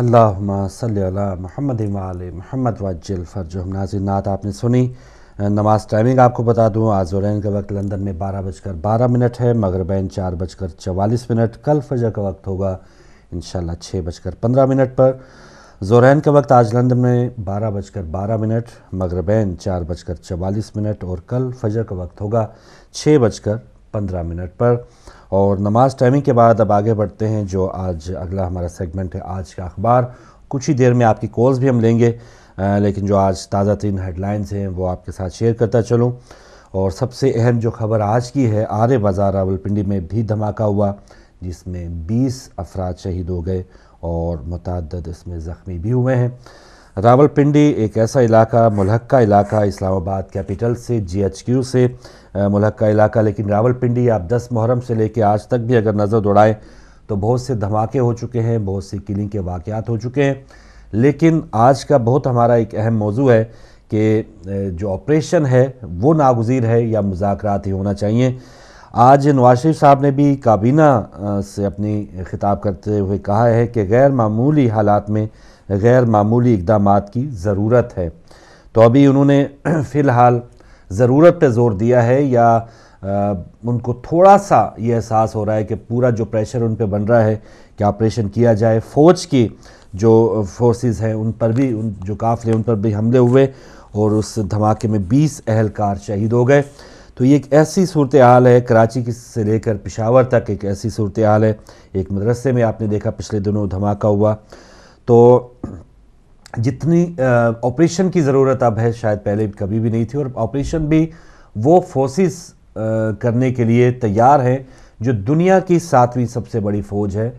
अल्लाम सल्ला महमद इमाल महमद वाजिल फ़र्ज हम नात आपने सुनी नमाज टाइमिंग आपको बता दूँ आज जोरैन का वक्त लंदन में बारह बजकर बारह मिनट है मगरबैन चार बजकर चवालीस मिनट कल फजर का वक्त होगा इन छः बजकर पंद्रह मिनट पर जोरैन का वक्त आज लंदन में बारह बजकर बारह मिनट मगरबैन चार बजकर चवालीस मिनट और कल फजर का वक्त होगा छः बजकर पंद्रह मिनट पर और नमाज टाइमिंग के बाद अब आगे बढ़ते हैं जो आज अगला हमारा सेगमेंट है आज का अखबार कुछ ही देर में आपकी कॉल्स भी हम लेंगे आ, लेकिन जो आज ताज़ा तीन हेडलाइंस हैं वो आपके साथ शेयर करता चलूँ और सबसे अहम जो खबर आज की है आर्य बाज़ार रावलपिंडी में भी धमाका हुआ जिसमें 20 अफराद शहीद हो गए और मतद इसमें ज़ख्मी भी हुए हैं रावलपिंडी एक ऐसा इलाका मुलहक्का इलाका इस्लामाबाद कैपिटल से जीएचक्यू से मुलहक्का इलाका लेकिन रावलपिंडी आप 10 मुहर्रम से लेकर आज तक भी अगर नज़र दौड़ाएं तो बहुत से धमाके हो चुके हैं बहुत सी किलिंग के वाक़ हो चुके हैं लेकिन आज का बहुत हमारा एक अहम मौजू है कि जो ऑपरेशन है वो नागजीर है या मुजाकर ही होना चाहिए आज नवाज शरीफ साहब ने भी काबीना से अपनी खिताब करते हुए कहा है कि गैर मामूली हालात में गैर मामूली इकदाम की ज़रूरत है तो अभी उन्होंने फ़िलहाल ज़रूरत पर ज़ोर दिया है या आ, उनको थोड़ा सा ये एहसास हो रहा है कि पूरा जो प्रेशर उन पर बन रहा है कि ऑपरेशन किया जाए फ़ौज की जो फोर्सेस हैं उन पर भी उन जो काफ़ले उन पर भी हमले हुए और उस धमाके में 20 अहलकार शहीद हो गए तो ये एक ऐसी सूरत हाल है कराची की से लेकर पिशावर तक एक ऐसी सूरत हाल है एक मदरसे में आपने देखा पिछले दिनों धमाका हुआ तो जितनी ऑपरेशन की ज़रूरत अब है शायद पहले कभी भी नहीं थी और ऑपरेशन भी वो फोर्सेस करने के लिए तैयार हैं जो दुनिया की सातवीं सबसे बड़ी फ़ौज है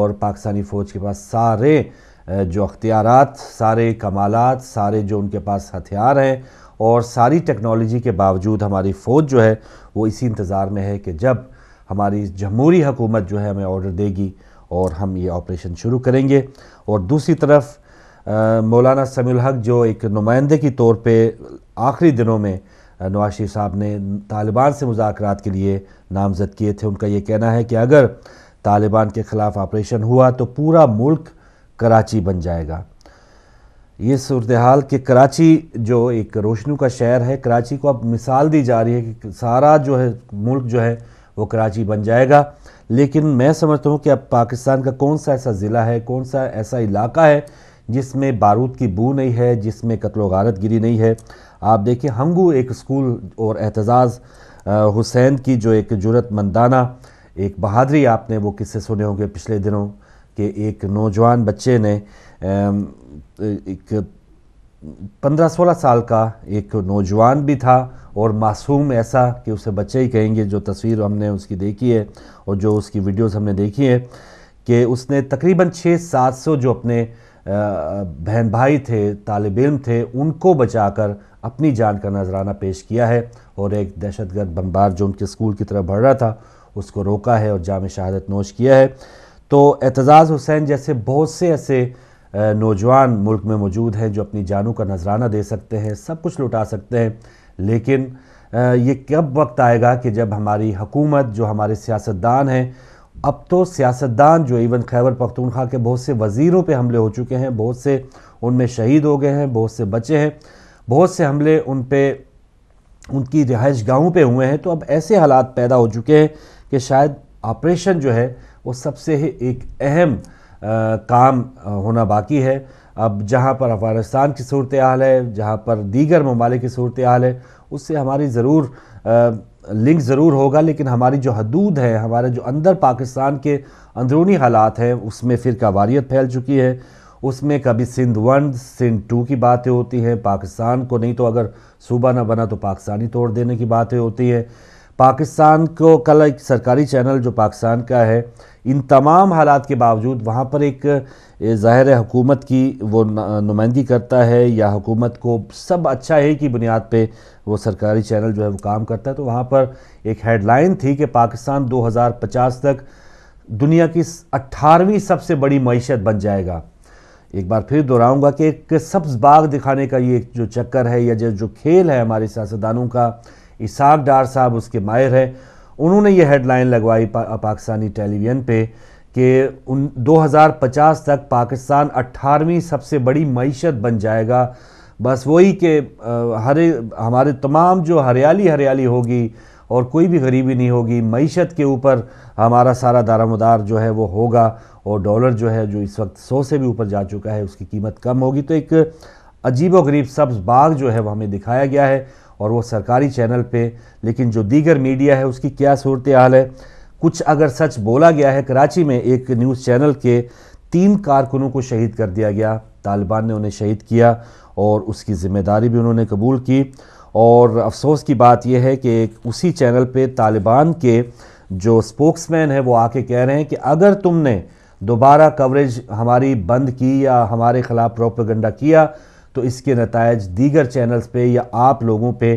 और पाकिस्तानी फ़ौज के पास सारे जो अख्तियार सारे कमालात सारे जो उनके पास हथियार हैं और सारी टेक्नोलॉजी के बावजूद हमारी फ़ौज जो है वो इसी इंतज़ार में है कि जब हमारी जमहूरी हकूमत जो है हमें ऑर्डर देगी और हम ये ऑपरेशन शुरू करेंगे और दूसरी तरफ मौलाना समील हक जो एक नुमाइंदे के तौर पर आखिरी दिनों में नवाशी साहब ने तालिबान से मुजाकर के लिए नामजद किए थे उनका ये कहना है कि अगर तालिबान के ख़िलाफ़ ऑपरेशन हुआ तो पूरा मुल्क कराची बन जाएगा ये सूरत हाल कि कराची जो एक रोशनी का शहर है कराची को अब मिसाल दी जा रही है कि सारा जो है मुल्क जो है वो कराची बन जाएगा लेकिन मैं समझता हूँ कि अब पाकिस्तान का कौन सा ऐसा ज़िला है कौन सा ऐसा इलाका है जिसमें बारूद की बू नहीं है जिसमें कत्ल गारत गिरी नहीं है आप देखिए हंगू एक स्कूल और एहतजाज़ हुसैन की जो एक जरूरतमंदाना एक बहादरी आपने वो किस्से सुने होंगे पिछले दिनों के एक नौजवान बच्चे ने एक पंद्रह सोलह साल का एक नौजवान भी था और मासूम ऐसा कि उसे बच्चे ही कहेंगे जो तस्वीर हमने उसकी देखी है और जो उसकी वीडियोस हमने देखी है कि उसने तकरीबन छः सात सौ जो अपने बहन भाई थे तालब इम थे उनको बचाकर अपनी जान का नजराना पेश किया है और एक दहशतगर्द बम्बार जो उनके स्कूल की तरफ बढ़ रहा था उसको रोका है और जाम शहादत नोश किया है तो एतजाज़ हुसैन जैसे बहुत से ऐसे नौजवान मुल्क में मौजूद हैं जो अपनी जानों का नजराना दे सकते हैं सब कुछ लुटा सकते हैं लेकिन ये कब वक्त आएगा कि जब हमारी हकूमत जो हमारे सियासतदान हैं अब तो सियासतदान जो इवन खैबर पख्तूनख्वा के बहुत से वज़ीरों पे हमले हो चुके हैं बहुत से उनमें शहीद हो गए हैं बहुत से बचे हैं बहुत से हमले उन पर उनकी रिहाइश गाहों पर हुए हैं तो अब ऐसे हालात पैदा हो चुके हैं कि शायद ऑपरेशन जो है वो सबसे ही एक अहम काम होना बाकी है अब जहाँ पर अफ़गानिस्तान की सूरत हाल है जहाँ पर दीगर ममालिक की सूरत हाल है उससे हमारी ज़रूर लिंक ज़रूर होगा लेकिन हमारी जो हदूद है हमारे जो अंदर पाकिस्तान के अंदरूनी हालात हैं उसमें फिर फ़िरकावारीत फैल चुकी है उसमें कभी सिंध वन सिंध टू की बातें होती हैं पाकिस्तान को नहीं तो अगर सूबा ना बना तो पाकिस्तानी तोड़ देने की बातें होती हैं पाकिस्तान को कल एक सरकारी चैनल जो पाकिस्तान का है इन तमाम हालात के बावजूद वहाँ पर एक ज़ाहिर हुकूमत की वो नुमाइंदगी करता है या हुकूमत को सब अच्छा है कि बुनियाद पे वो सरकारी चैनल जो है वो काम करता है तो वहाँ पर एक हेडलाइन थी कि पाकिस्तान 2050 तक दुनिया की अट्ठारहवीं सबसे बड़ी मीशत बन जाएगा एक बार फिर दोहराऊंगा कि एक सब्ज़ बाग दिखाने का ये जो चक्कर है या जो खेल है हमारे सियासतदानों का इसाक डार साहब उसके माहिर हैं उन्होंने ये हेडलाइन लगवाई पा, पाकिस्तानी टेलीविज़न पे कि उन 2050 तक पाकिस्तान 18वीं सबसे बड़ी मीशत बन जाएगा बस वही कि हरे हमारे तमाम जो हरियाली हरियाली होगी और कोई भी गरीबी नहीं होगी मीशत के ऊपर हमारा सारा दारामदार जो है वो होगा और डॉलर जो है जो इस वक्त सौ से भी ऊपर जा चुका है उसकी कीमत कम होगी तो एक अजीब व गरीब सब्ज बाग जो है वो हमें दिखाया गया है और वो सरकारी चैनल पे लेकिन जो दीगर मीडिया है उसकी क्या सूरत हाल है कुछ अगर सच बोला गया है कराची में एक न्यूज़ चैनल के तीन कारकुनों को शहीद कर दिया गया तालिबान ने उन्हें शहीद किया और उसकी ज़िम्मेदारी भी उन्होंने कबूल की और अफसोस की बात यह है कि उसी चैनल पर तालिबान के जो स्पोक्समैन है वो आके कह रहे हैं कि अगर तुमने दोबारा कवरेज हमारी बंद की या हमारे ख़िलाफ़ प्रोपेगेंडा किया तो इसके नतज दीगर चैनल्स पे या आप लोगों पे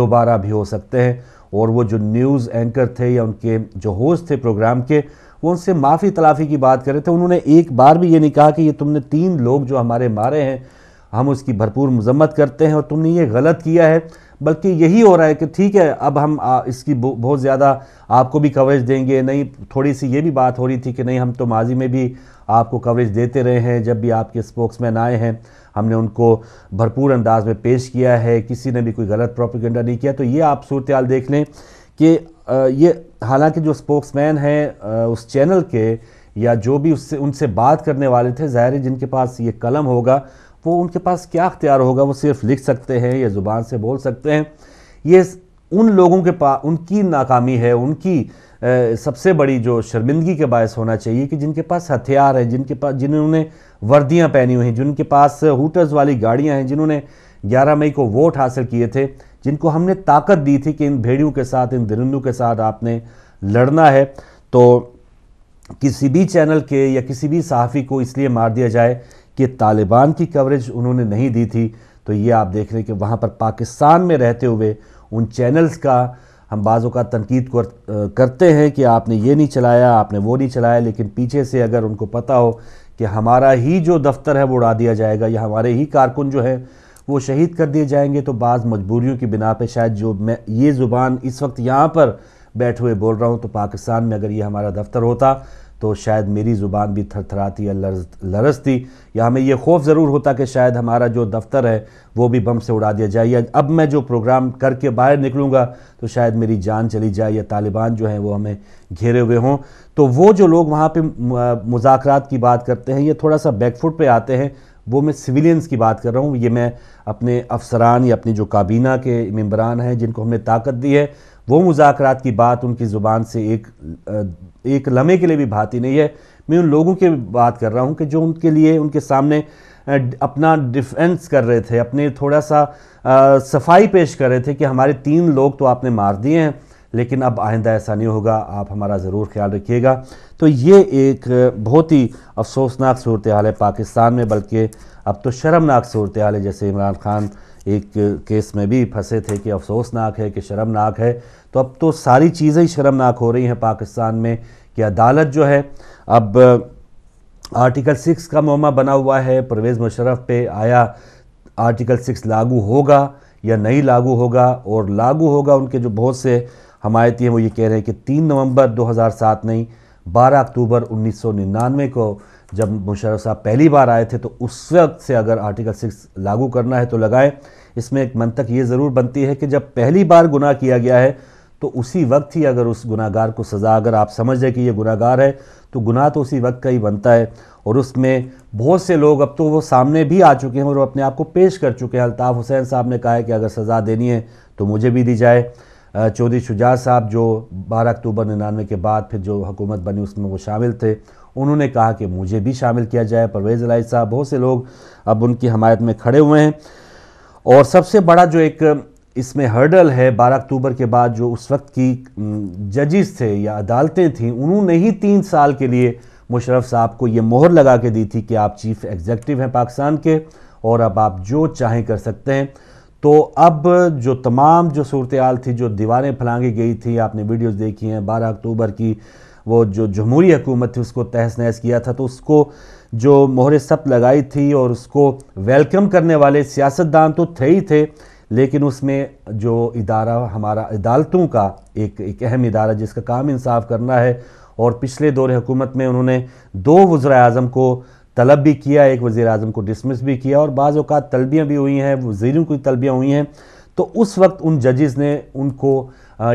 दोबारा भी हो सकते हैं और वो जो न्यूज़ एंकर थे या उनके जो होस्ट थे प्रोग्राम के वो उनसे माफ़ी तलाफ़ी की बात कर रहे थे उन्होंने एक बार भी ये नहीं कहा कि ये तुमने तीन लोग जो हमारे मारे हैं हम उसकी भरपूर मजम्मत करते हैं और तुमने ये गलत किया है बल्कि यही हो रहा है कि ठीक है अब हम इसकी बहुत ज़्यादा आपको भी कवरेज देंगे नहीं थोड़ी सी ये भी बात हो रही थी कि नहीं हम तो माजी में भी आपको कवरेज देते रहे हैं जब भी आपके स्पोक्समैन आए हैं हमने उनको भरपूर अंदाज में पेश किया है किसी ने भी कोई गलत प्रोपिगेंडा नहीं किया तो ये आप सूरत हाल देख लें कि ये हालांकि जो स्पोक्समैन हैं उस चैनल के या जो भी उससे उनसे बात करने वाले थे ज़ाहिर जिनके पास ये कलम होगा वो उनके पास क्या अख्तियार होगा वो सिर्फ लिख सकते हैं या ज़ुबान से बोल सकते हैं ये उन लोगों के पास उनकी नाकामी है उनकी सबसे बड़ी जो शर्मिंदगी के बायस होना चाहिए कि जिनके पास हथियार हैं जिनके पास जिन्होंने वर्दियां पहनी हुई हैं जिनके पास हूटर्स वाली गाड़ियां हैं जिन्होंने 11 मई को वोट हासिल किए थे जिनको हमने ताकत दी थी कि इन भेड़ियों के साथ इन दरिंदों के साथ आपने लड़ना है तो किसी भी चैनल के या किसी भी सहाफ़ी को इसलिए मार दिया जाए कि तालिबान की कवरेज उन्होंने नहीं दी थी तो ये आप देख रहे हैं कि वहाँ पर पाकिस्तान में रहते हुए उन चैनल्स का हम बाज़ों का तनकीद करते हैं कि आपने ये नहीं चलाया आपने वो नहीं चलाया लेकिन पीछे से अगर उनको पता हो कि हमारा ही जो दफ्तर है वो उड़ा दिया जाएगा या हमारे ही कारकुन जो है वो शहीद कर दिए जाएंगे तो बाज़ मजबूरियों की बिना पर शायद जो मैं ये ज़ुबान इस वक्त यहाँ पर बैठे हुए बोल रहा हूँ तो पाकिस्तान में अगर ये हमारा दफ्तर होता तो शायद मेरी ज़ुबान भी थरथराती या लर्ज लरसती या हमें यह खौफ ज़रूर होता कि शायद हमारा जो दफ्तर है वो भी बम से उड़ा दिया जाए या अब मैं जो प्रोग्राम करके बाहर निकलूँगा तो शायद मेरी जान चली जाए या तालिबान जो हैं वो हमें घेरे हुए हों तो वो जो लोग वहाँ पर मुजाकर की बात करते हैं ये थोड़ा सा बैकफुट पर आते हैं वो मैं सिविलियंस की बात कर रहा हूँ ये मैं अपने अफसरान या अपनी जो काबीना के मम्बरान हैं जिनको हमने ताकत दी है वो मुजाकर की बात उनकी ज़ुबान से एक एक लम्हे के लिए भी भाती नहीं है मैं उन लोगों की बात कर रहा हूँ कि जो उनके लिए उनके सामने अपना डिफेंस कर रहे थे अपने थोड़ा सा आ, सफाई पेश कर रहे थे कि हमारे तीन लोग तो आपने मार दिए हैं लेकिन अब आइंदा ऐसा नहीं होगा आप हमारा ज़रूर ख्याल रखिएगा तो ये एक बहुत ही अफसोसनाक सूरत हाल है पाकिस्तान में बल्कि अब तो शर्मनाक सूरत हाल है जैसे इमरान खान एक केस में भी फंसे थे कि अफसोसनाक है कि शर्मनाक है तो अब तो सारी चीज़ें ही शर्मनाक हो रही हैं पाकिस्तान में कि अदालत जो है अब आर्टिकल सिक्स का मामा बना हुआ है परवेज़ मुशरफ पे आया आर्टिकल सिक्स लागू होगा या नहीं लागू होगा और लागू होगा उनके जो बहुत से हमायती हैं वो ये कह रहे हैं कि तीन नवंबर 2007 नहीं 12 अक्टूबर 1999 को जब मुशरफ साहब पहली बार आए थे तो उस वक्त से अगर आर्टिकल सिक्स लागू करना है तो लगाएं इसमें एक मंतक ये ज़रूर बनती है कि जब पहली बार गुनाह किया गया है तो उसी वक्त ही अगर उस गुनागार को सज़ा अगर आप समझ रहे कि ये गुनागार है तो गुनाह तो उसी वक्त का ही बनता है और उसमें बहुत से लोग अब तो वो सामने भी आ चुके हैं और अपने आप को पेश कर चुके हैं अल्ताफ़ हुसैन साहब ने कहा है कि अगर सज़ा देनी है तो मुझे भी दी जाए चौधरी शुजा साहब जो 12 अक्टूबर निन्यानवे के बाद फिर जो हुकूमत बनी उसमें वो शामिल थे उन्होंने कहा कि मुझे भी शामिल किया जाए परवेज़ अलाई साहब बहुत से लोग अब उनकी हमायत में खड़े हुए हैं और सबसे बड़ा जो एक इसमें हर्डल है 12 अक्टूबर के बाद जो उस वक्त की जजिस थे या अदालतें थीं उन्होंने ही तीन साल के लिए मुशरफ साहब को ये मोहर लगा के दी थी कि आप चीफ़ एग्जेक्टिव हैं पाकिस्तान के और अब आप जो चाहें कर सकते हैं तो अब जो तमाम जो सूरत थी जो दीवारें फैलांगी गई थी आपने वीडियोस देखी हैं बारह अक्टूबर की वो जो जमहूरी हुकूमत थी उसको तहस नहस किया था तो उसको जो मोहर सप लगाई थी और उसको वेलकम करने वाले सियासतदान तो थे ही थे लेकिन उसमें जो इदारा हमारा अदालतों का एक एक अहम इदारा जिसका काम इंसाफ करना है और पिछले दौर हुकूमत में उन्होंने दो वज्र अजम को तलब भी किया एक वज़ी अजम को डिसमिस भी किया और बाज़ अवत तलबियाँ भी हुई हैं वज़ीरों की तलबियाँ हुई हैं तो उस वक्त उन जजेस ने उनको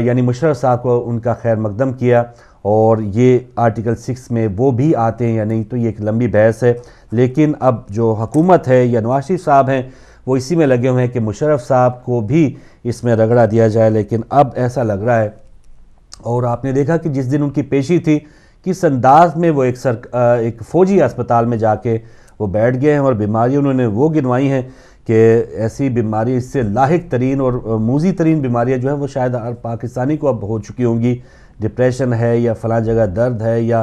यानी मुशरफ साहब को उनका खैर मकदम किया और ये आर्टिकल सिक्स में वो भी आते हैं या नहीं तो ये एक लंबी बहस है लेकिन अब जो हकूमत है या नवाशिफ साहब हैं वो इसी में लगे हुए हैं कि मुशरफ साहब को भी इसमें रगड़ा दिया जाए लेकिन अब ऐसा लग रहा है और आपने देखा कि जिस दिन उनकी पेशी थी किस अंदाज में वो एक सर एक फ़ौजी अस्पताल में जाके वो बैठ गए हैं और बीमारी उन्होंने वो गिनवाई हैं कि ऐसी बीमारी इससे लाक तरीन और मूजी तरीन बीमारियाँ जो है वो शायद हर पाकिस्तानी को अब हो चुकी होंगी डिप्रेशन है या फला जगह दर्द है या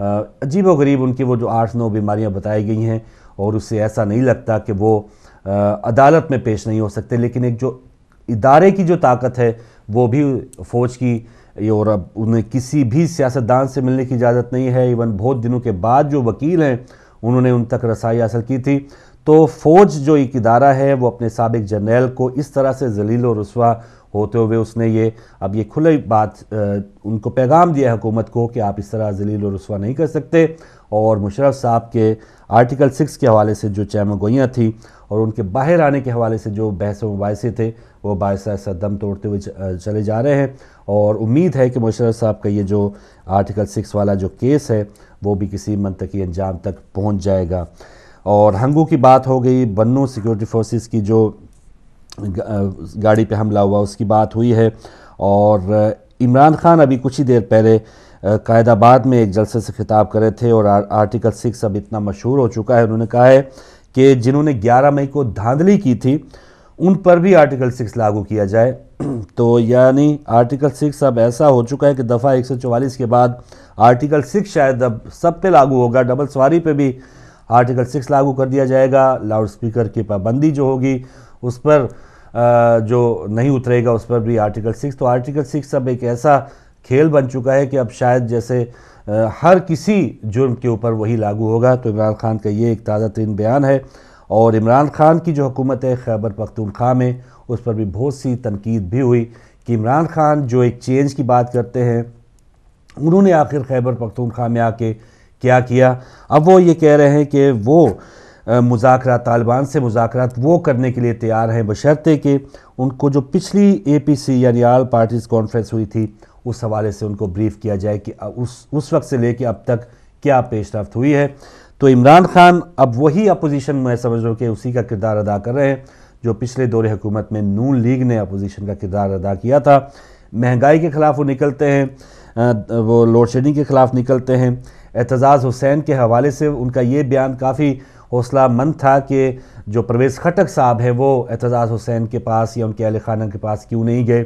अजीब वरीब गरीब उनकी वो जो आठ नौ बीमारियाँ बताई गई हैं और उससे ऐसा नहीं लगता कि वो अदालत में पेश नहीं हो सकते लेकिन एक जो इदारे की जो ताकत है वो भी फ़ौज की और अब उन्हें किसी भी सियासतदान से मिलने की इजाज़त नहीं है इवन बहुत दिनों के बाद जो वकील हैं उन्होंने उन तक रसाई हासिल की थी तो फ़ौज जो एक इदारा है वो अपने सबक जनरल को इस तरह से जलील और रसवा होते हुए उसने ये अब ये खुले बात उनको पैगाम दिया हुकूमत को कि आप इस तरह जलील और रसवा नहीं कर सकते और मुशरफ साहब के आर्टिकल सिक्स के हवाले से जो चैमगोइयाँ थी और उनके बाहर आने के हवाले से जो बहस मुबासे थे वो बायस दम तोड़ते हुए चले जा रहे हैं और उम्मीद है कि मुशर साहब का ये जो आर्टिकल सिक्स वाला जो केस है वो भी किसी मनतकी अंजाम तक पहुँच जाएगा और हंगू की बात हो गई बन्नू सिक्योरिटी फोर्सेस की जो गाड़ी पे हमला हुआ उसकी बात हुई है और इमरान खान अभी कुछ ही देर पहले कायदाबाद में एक जलसे से खिताब करे थे और आ, आर्टिकल सिक्स अब इतना मशहूर हो चुका है उन्होंने कहा है कि जिन्होंने 11 मई को धांधली की थी उन पर भी आर्टिकल सिक्स लागू किया जाए तो यानी आर्टिकल सिक्स अब ऐसा हो चुका है कि दफ़ा एक के बाद आर्टिकल सिक्स शायद अब सब पे लागू होगा डबल सवारी पे भी आर्टिकल सिक्स लागू कर दिया जाएगा लाउड स्पीकर की पाबंदी जो होगी उस पर जो नहीं उतरेगा उस पर भी आर्टिकल सिक्स तो आर्टिकल सिक्स अब एक ऐसा खेल बन चुका है कि अब शायद जैसे हर किसी जुर्म के ऊपर वही लागू होगा तो इमरान खान का ये एक ताज़ा तरीन बयान है और इमरान खान की जो हुकूमत है खैबर पखतूनख्वा में उस पर भी बहुत सी तनकीद भी हुई कि इमरान खान जो एक चेंज की बात करते हैं उन्होंने आखिर खैबर पखतूनख्वा में आके क्या किया अब वो ये कह रहे हैं कि वो मुजाकर तालिबान से मुजाकर वो करने के लिए तैयार हैं बशर्ते कि उनको जो पिछली ए पी सी यानी आल पार्टीज़ कॉन्फ्रेंस हुई थी उस हवाले से उनको ब्रीफ किया जाए कि उस उस वक्त से लेके अब तक क्या रफ्त हुई है तो इमरान खान अब वही अपोजिशन मैं समझ रहा हूँ कि उसी का किरदार अदा कर रहे हैं जो पिछले दौरे हुकूमत में नून लीग ने अपोजिशन का किरदार अदा किया था महंगाई के ख़िलाफ़ वो निकलते हैं वो लोड शेडिंग के ख़िलाफ़ निकलते हैं एतजाज़ हुसैन के हवाले से उनका ये बयान काफ़ी हौसला मंद था कि जो परवेज़ खटक साहब हैं वो एतजाज़ हुसैन के पास या उनके अहल खाना के पास क्यों नहीं गए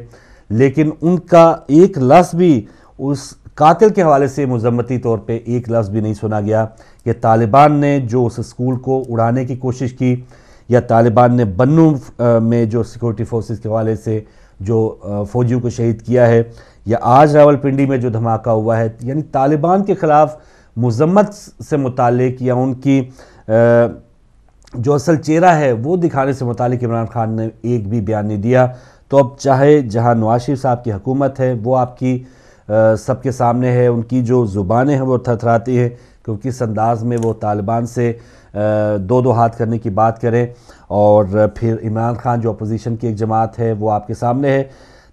लेकिन उनका एक लफ्ज भी उस कातिल के हवाले से मजम्मती तौर पे एक लफ्ज़ भी नहीं सुना गया कि तालिबान ने जो उस स्कूल को उड़ाने की कोशिश की या तालिबान ने बन्नू में जो सिक्योरिटी फोर्सेस के हवाले से जो फ़ौजियों को शहीद किया है या आज रावलपिंडी में जो धमाका हुआ है यानी तालिबान के ख़िलाफ़ मजम्मत से मुतक या उनकी जो असल चेहरा है वो दिखाने से मुतक इमरान खान ने एक भी बयान नहीं दिया तो अब चाहे जहाँ नवाज शरीफ साहब की हुकूमत है वो आपकी सबके सामने है उनकी जो ज़ुबानें हैं वो थरथराती हैं क्योंकि किस अंदाज में वो तालिबान से दो दो हाथ करने की बात करें और फिर इमरान खान जो अपोजिशन की एक जमात है वो आपके सामने है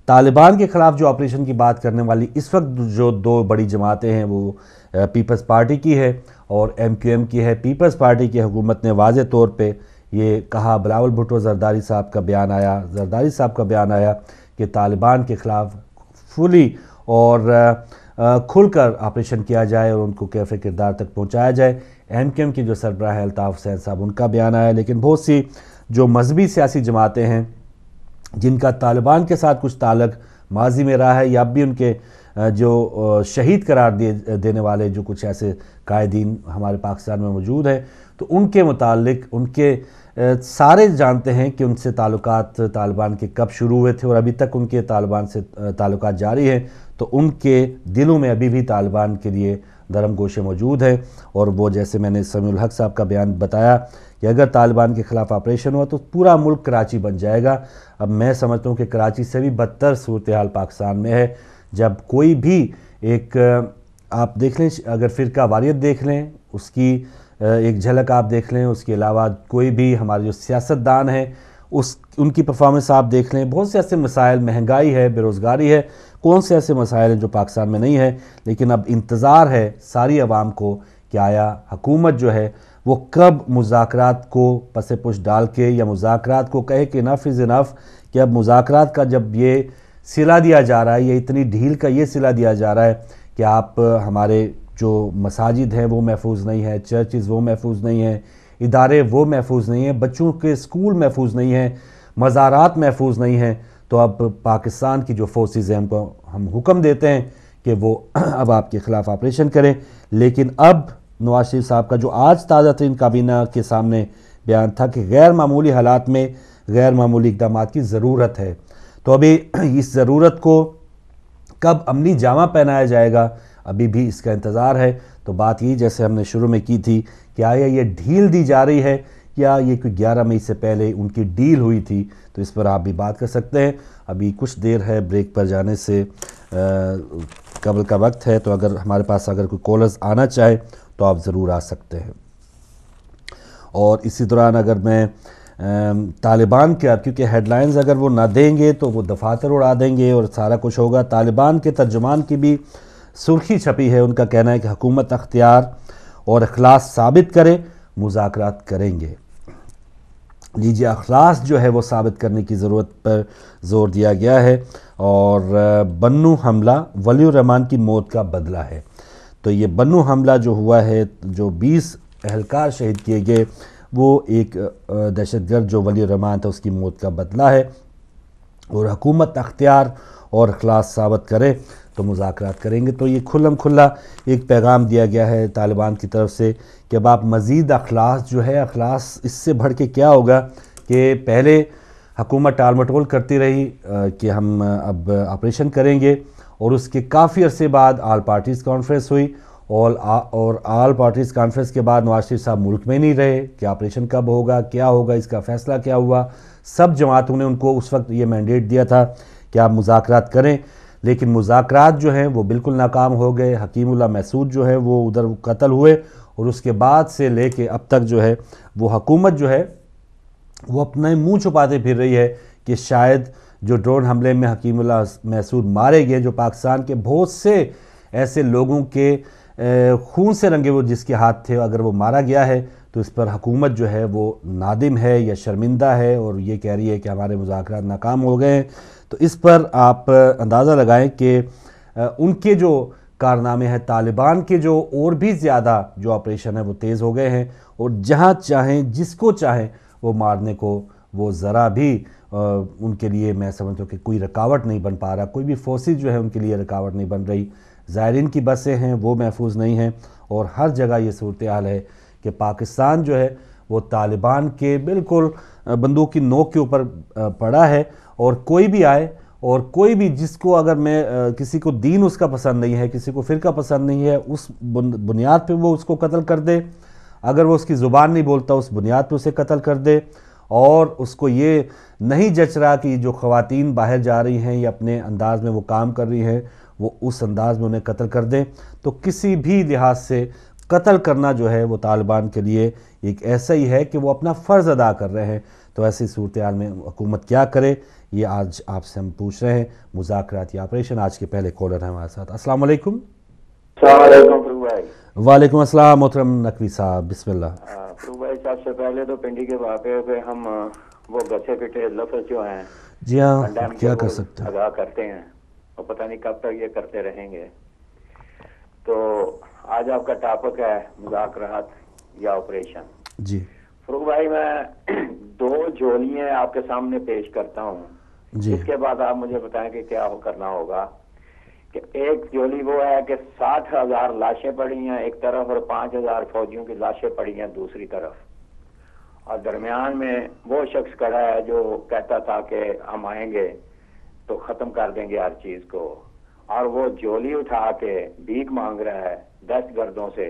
तालिबान के ख़िलाफ़ जो ऑपरेशन की बात करने वाली इस वक्त जो दो बड़ी जमातें हैं वो पीपल्स पार्टी की है और एम की है पीपल्स पार्टी की हुकूमत ने वाज तौर पर ये कहा बिलावल भुट्टो जरदारी साहब का बयान आया जरदारी साहब का बयान आया कि तालिबान के ख़िलाफ़ फुली और खुलकर ऑपरेशन किया जाए और उनको कैफे किरदार तक पहुंचाया जाए एम के एम के जो सरबराह है अल्ताफ़ हुसैन साहब उनका बयान आया लेकिन बहुत सी जो मजहबी सियासी जमातें हैं जिनका तालिबान के साथ कुछ ताल्लक माजी में रहा है या अब भी उनके जो शहीद करार दिए देने वाले जो कुछ ऐसे कायदीन हमारे पाकिस्तान में मौजूद हैं तो उनके मुतालिक उनके सारे जानते हैं कि उनसे ताल्लुक तालिबान के कब शुरू हुए थे और अभी तक उनके तालिबान से ताल्लुक जारी हैं तो उनके दिलों में अभी भी तालिबान के लिए धर्म गोशे मौजूद हैं और वो जैसे मैंने समील हक साहब का बयान बताया कि अगर तालिबान के ख़िलाफ़ ऑपरेशन हुआ तो पूरा मुल्क कराची बन जाएगा अब मैं समझता हूँ कि कराची से भी बदतर सूरत हाल पाकिस्तान में है जब कोई भी एक आप देख लें अगर फिरका वारियत देख लें उसकी एक झलक आप देख लें उसके अलावा कोई भी हमारे जो सियासतदान हैं उस उनकी परफॉर्मेंस आप देख लें बहुत से ऐसे मसाइल महंगाई है बेरोज़गारी है कौन से ऐसे मसाइल हैं जो पाकिस्तान में नहीं है लेकिन अब इंतज़ार है सारी आवाम को कि आया हकूमत जो है वो कब मुजात को पस पुश डाल के या मुजात को कहे कि इनफ इज़ इनफ कि अब मुजात का जब ये सिला दिया जा रहा है या इतनी ढील का ये सिला दिया जा रहा है कि आप हमारे जो मसाजिद हैं वो महफूज नहीं है चर्चेज़ वो महफूज नहीं हैं इदारे वो महफूज नहीं हैं बच्चों के स्कूल महफूज नहीं हैं मज़ारात महफूज नहीं हैं तो अब पाकिस्तान की जो फोर्सेज हैं उनको हम हुक्म देते हैं कि वो अब आपके ख़िलाफ़ ऑपरेशन करें लेकिन अब नवाज शरीफ साहब का जो आज ताज़ा तरीन काबीना के सामने बयान था कि गैर मामूली हालात में गैर मामूली इकदाम की ज़रूरत है तो अभी इस ज़रूरत को कब अमली जामा पहनाया जाएगा अभी भी इसका इंतज़ार है तो बात यही जैसे हमने शुरू में की थी कि आया ये ढील दी जा रही है या ये कोई ग्यारह मई से पहले उनकी डील हुई थी तो इस पर आप भी बात कर सकते हैं अभी कुछ देर है ब्रेक पर जाने से कबल का वक्त है तो अगर हमारे पास अगर कोई कॉलर्स आना चाहे तो आप ज़रूर आ सकते हैं और इसी दौरान अगर मैं तालिबान के अब क्योंकि हेडलाइंस अगर वो ना देंगे तो वो दफातर उड़ा देंगे और सारा कुछ होगा तालिबान के तर्जुमान की भी सुर्खी छपी है उनका कहना है कि हुकूमत अख्तियार और अखलास साबित करे मुजाकर करेंगे लीजिए अखलास जो है वो साबित करने की ज़रूरत पर जोर दिया गया है और बन्नू हमला वली रहमान की मौत का बदला है तो ये बन्नू हमला जो हुआ है जो 20 अहलकार शहीद किए गए वो एक दहशतगर्द जो वली रहमान था उसकी मौत का बदला है और हकूमत अख्तियार और अखलास साबित करे तो मुजात करेंगे तो ये खुलम खुला एक पैगाम दिया गया है तालिबान की तरफ से कि अब आप मज़ीद अखलास जो है अखलास इससे बढ़ के क्या होगा कि पहले हकूमत टाल मटोल करती रही कि हम अब ऑपरेशन करेंगे और उसके काफ़ी अरसे बाद आल पार्टीज़ कॉन्फ्रेंस हुई और आ, और आल पार्टीज़ कॉन्फ्रेंस के बाद नवाज शरीफ साहब मुल्क में नहीं रहे कि ऑपरेशन कब होगा क्या होगा इसका फ़ैसला क्या हुआ सब जमातों ने उनको उस वक्त ये मैंडेट दिया था कि आप मुजात करें लेकिन मुजाकर जो हैं वो बिल्कुल नाकाम हो गए हकीमुल्ला महसूद जो है वो उधर कत्ल हुए और उसके बाद से ले कर अब तक जो है वो हकूमत जो है वो अपने मुंह छुपाते फिर रही है कि शायद जो ड्रोन हमले में हकीमुल्ला महसूद मारे गए जो पाकिस्तान के बहुत से ऐसे लोगों के खून से रंगे वो जिसके हाथ थे अगर वो मारा गया है तो इस पर हकूमत जो है वो नादिम है या शर्मिंदा है और ये कह रही है कि हमारे मुजाकर नाकाम हो गए हैं तो इस पर आप अंदाज़ा लगाएं कि उनके जो कारनामे हैं तालिबान के जो और भी ज़्यादा जो ऑपरेशन है वो तेज़ हो गए हैं और जहाँ चाहें जिसको चाहें वो मारने को वो ज़रा भी आ, उनके लिए मैं समझता हूँ कि कोई रुकावट नहीं बन पा रहा कोई भी फोर्सेज जो है उनके लिए रुकावट नहीं बन रही ज़ायरीन की बसें हैं वो महफूज नहीं हैं और हर जगह ये सूरत हाल है कि पाकिस्तान जो है वो तालिबान के बिल्कुल बंदूक की नोक के ऊपर पड़ा है और कोई भी आए और कोई भी जिसको अगर मैं किसी को दीन उसका पसंद नहीं है किसी को फिरका पसंद नहीं है उस बुनियाद पे वो उसको कत्ल कर दे अगर वो उसकी ज़ुबान नहीं बोलता उस बुनियाद पे उसे कत्ल कर दे और उसको ये नहीं जच रहा कि जो ख़वातीन बाहर जा रही हैं या अपने अंदाज में वो काम कर रही हैं वो उस अंदाज में उन्हें कत्ल कर दें तो किसी भी लिहाज से कत्ल करना जो है वो तालिबान के लिए एक ऐसा ही है कि वो अपना फ़र्ज़ अदा कर रहे हैं तो ऐसी सूरत में हुकूमत क्या करे ये आज आपसे हम पूछ रहे हैं मुजाकती ऑपरेशन आज के पहले कॉलर हैं हमारे साथ असल वालेकुम वालेकुम अस्सलाम मोहतरम नकवी साहब बिस्मिल्लाह भाई साहब से पहले तो पिंडी के वाक़े पे हम वो गसे पिटे लफ्ज़ जो हैं जी हाँ क्या कर सकते हैं अदा करते हैं और पता नहीं कब तक ये करते रहेंगे तो आज आपका टॉपिक है मुजाकरात या ऑपरेशन जी फरूक भाई मैं दो झोलियां आपके सामने पेश करता हूँ इसके बाद आप मुझे बताएं कि क्या हो करना होगा कि एक जोली वो है कि साठ हजार लाशें पड़ी हैं एक तरफ और पांच हजार फौजियों की लाशें पड़ी हैं दूसरी तरफ और दरमियान में वो शख्स खड़ा है जो कहता था कि हम आएंगे तो खत्म कर देंगे हर चीज को और वो झोली उठा के भीख मांग रहा है दस्त गर्दों से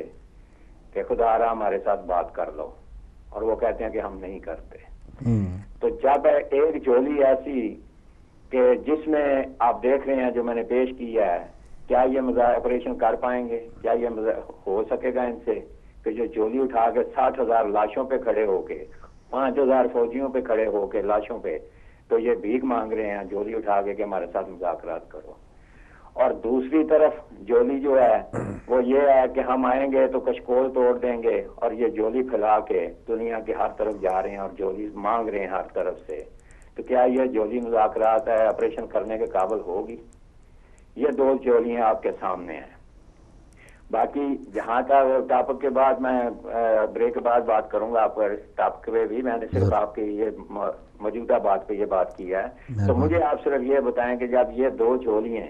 कि खुदारा हमारे साथ बात कर लो और वो कहते हैं कि हम नहीं करते हम्म। तो जब एक झोली ऐसी कि जिसमें आप देख रहे हैं जो मैंने पेश किया है क्या ये ऑपरेशन कर पाएंगे क्या ये हो सकेगा इनसे कि जो झोली उठा के साठ हजार लाशों पे खड़े होके पांच हजार फौजियों पे खड़े होके लाशों पे तो ये भीख मांग रहे हैं झोली उठा के कि हमारे साथ मुजाकर करो और दूसरी तरफ जोली जो है वो ये है कि हम आएंगे तो कशकोल तोड़ देंगे और ये जोली फैला के दुनिया के हर तरफ जा रहे हैं और जोली मांग रहे हैं हर तरफ से तो क्या यह जोली मुजाकरात है ऑपरेशन करने के काबल होगी ये दो जोलियां आपके सामने हैं बाकी जहाँ का टॉपिक के बाद मैं ब्रेक के बाद बात करूंगा आपका इस टॉपिक पे भी मैंने सिर्फ आपके ये मौजूदा बात पे ये बात की है तो मुझे आप सिर्फ ये बताएं कि जब ये दो जोलियां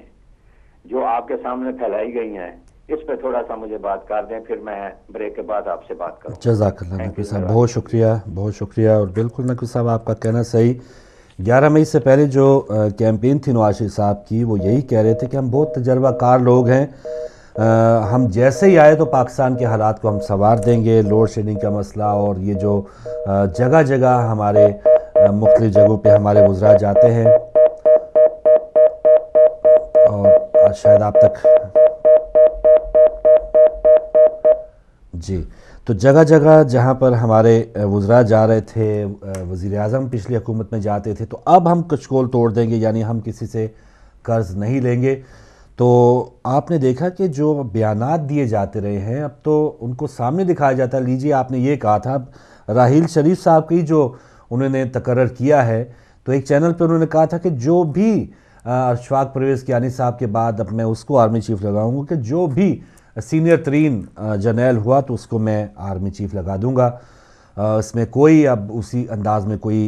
जो आपके सामने फैलाई गई हैं इस पर थोड़ा सा मुझे बात कर दें फिर मैं ब्रेक के बाद आपसे बात करूँ जजाकल्ला नकवी साहब बहुत शुक्रिया बहुत शुक्रिया और बिल्कुल नकवी साहब आपका कहना सही ग्यारह मई से पहले जो कैंपेन थी नवाशी साहब की वो यही कह रहे थे कि हम बहुत तजर्बाकार लोग हैं आ, हम जैसे ही आए तो पाकिस्तान के हालात को हम संवार देंगे लोड शेडिंग का मसला और ये जो जगह जगह हमारे मुख्त जगहों पे हमारे गुजरा जाते हैं शायद आप तक जी तो जगह जगह जहाँ पर हमारे वज्रा जा रहे थे वज़ी अजम पिछली हुकूमत में जाते थे तो अब हम कुछ कोल तोड़ देंगे यानी हम किसी से कर्ज़ नहीं लेंगे तो आपने देखा कि जो बयान दिए जाते रहे हैं अब तो उनको सामने दिखाया जाता है लीजिए आपने ये कहा था राहील शरीफ साहब की जो उन्होंने तकर्र किया है तो एक चैनल पर उन्होंने कहा था कि जो भी अरशफाक परवेज़ कियानी साहब के बाद अब मैं उसको आर्मी चीफ लगाऊंगा कि जो भी सीनियर तरीन जनरल हुआ तो उसको मैं आर्मी चीफ लगा दूंगा इसमें कोई अब उसी अंदाज में कोई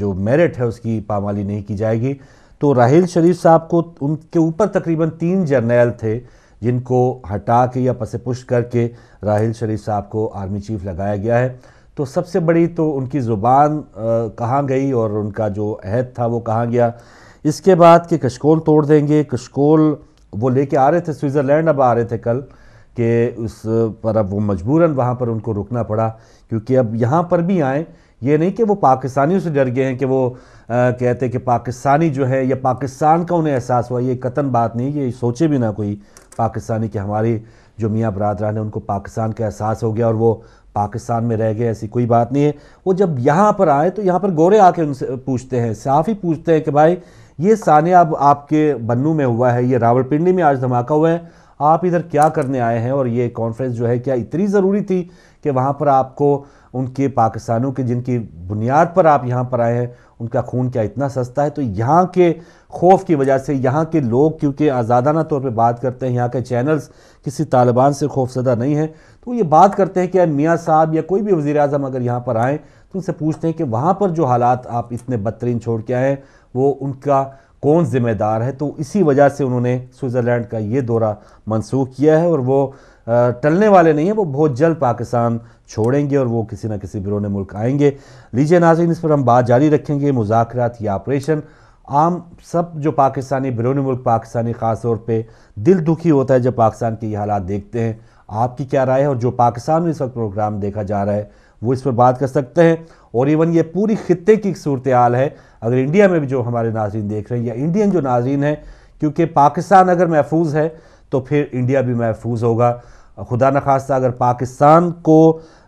जो मेरिट है उसकी पामाली नहीं की जाएगी तो राहिल शरीफ साहब को उनके ऊपर तकरीबन तीन जर्नैल थे जिनको हटा के या पसे पुष्ट करके राहिल शरीफ साहब को आर्मी चीफ लगाया गया है तो सबसे बड़ी तो उनकी ज़ुबान कहाँ गई और उनका जो अहद था वो कहाँ गया इसके बाद कि कशकोल तोड़ देंगे कशकोल वो लेके आ रहे थे स्विट्ज़रलैंड अब आ रहे थे कल कि उस पर अब वो मजबूरन वहाँ पर उनको रुकना पड़ा क्योंकि अब यहाँ पर भी आएँ ये नहीं कि वो पाकिस्तानियों से डर गए हैं कि वो आ, कहते कि पाकिस्तानी जो है या पाकिस्तान का उन्हें एहसास हुआ ये कतन बात नहीं ये सोचे भी ना कोई पाकिस्तानी कि हमारी जो मियाँ बरदरान है उनको पाकिस्तान का एहसास हो गया और वो पाकिस्तान में रह गए ऐसी कोई बात नहीं है वो जब यहाँ पर आए तो यहाँ पर गोरे आके उनसे पूछते हैं साफ ही पूछते हैं कि भाई ये अब आपके बन्नू में हुआ है ये रावलपिंडी में आज धमाका हुआ है आप इधर क्या करने आए हैं और ये कॉन्फ्रेंस जो है क्या इतनी ज़रूरी थी कि वहाँ पर आपको उनके पाकिस्तानों के जिनकी बुनियाद पर आप यहाँ पर आए हैं उनका खून क्या इतना सस्ता है तो यहाँ के खौफ की वजह से यहाँ के लोग क्योंकि आज़ादाना तौर पर बात करते हैं यहाँ के चैनल्स किसी तालिबान से खौफजदा नहीं है तो ये बात करते हैं कि मियाँ साहब या कोई भी वज़ी अगर यहाँ पर आएँ तो उनसे पूछते हैं कि वहाँ पर जो हालात आप इतने बदतरीन छोड़ के आएँ वो उनका कौन ज़िम्मेदार है तो इसी वजह से उन्होंने स्विट्ज़रलैंड का ये दौरा मनसूख किया है और वो टलने वाले नहीं हैं वो बहुत जल्द पाकिस्तान छोड़ेंगे और वो किसी ना किसी बिरोने मुल्क आएंगे लीजिए नाजिन इस पर हम बात जारी रखेंगे मुजात या ऑपरेशन आम सब जो पाकिस्तानी बिरोने मुल्क पाकिस्तानी ख़ास तौर पर दिल दुखी होता है जब पाकिस्तान के ये हालात देखते हैं आपकी क्या राय है और जो पाकिस्तान में इस वक्त प्रोग्राम देखा जा रहा है वो इस पर बात कर सकते हैं और इवन ये पूरी खत्े की सूरत हाल है अगर इंडिया में भी जो हमारे नाजरन देख रहे हैं या इंडियन जो नाजरन हैं क्योंकि पाकिस्तान अगर महफूज है तो फिर इंडिया भी महफूज होगा खुदा न खास्ता अगर पाकिस्तान को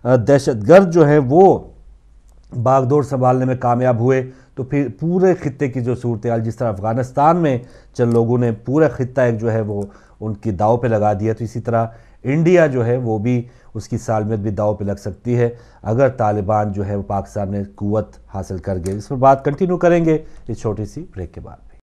दहशत गर्द जो है वो बागदौड़ संभालने में कामयाब हुए तो फिर पूरे खत्े की जो सूरत हाल जिस तरह अफ़गानिस्तान में चल लोगों ने पूरा खत्ता एक जो है वो उनकी दाव पे लगा दिया तो इसी तरह इंडिया जो है वो भी उसकी सालमियत भी दाव पर लग सकती है अगर तालिबान जो है वो पाकिस्तान में कुत हासिल कर गए इस पर बात कंटिन्यू करेंगे इस छोटी सी ब्रेक के बाद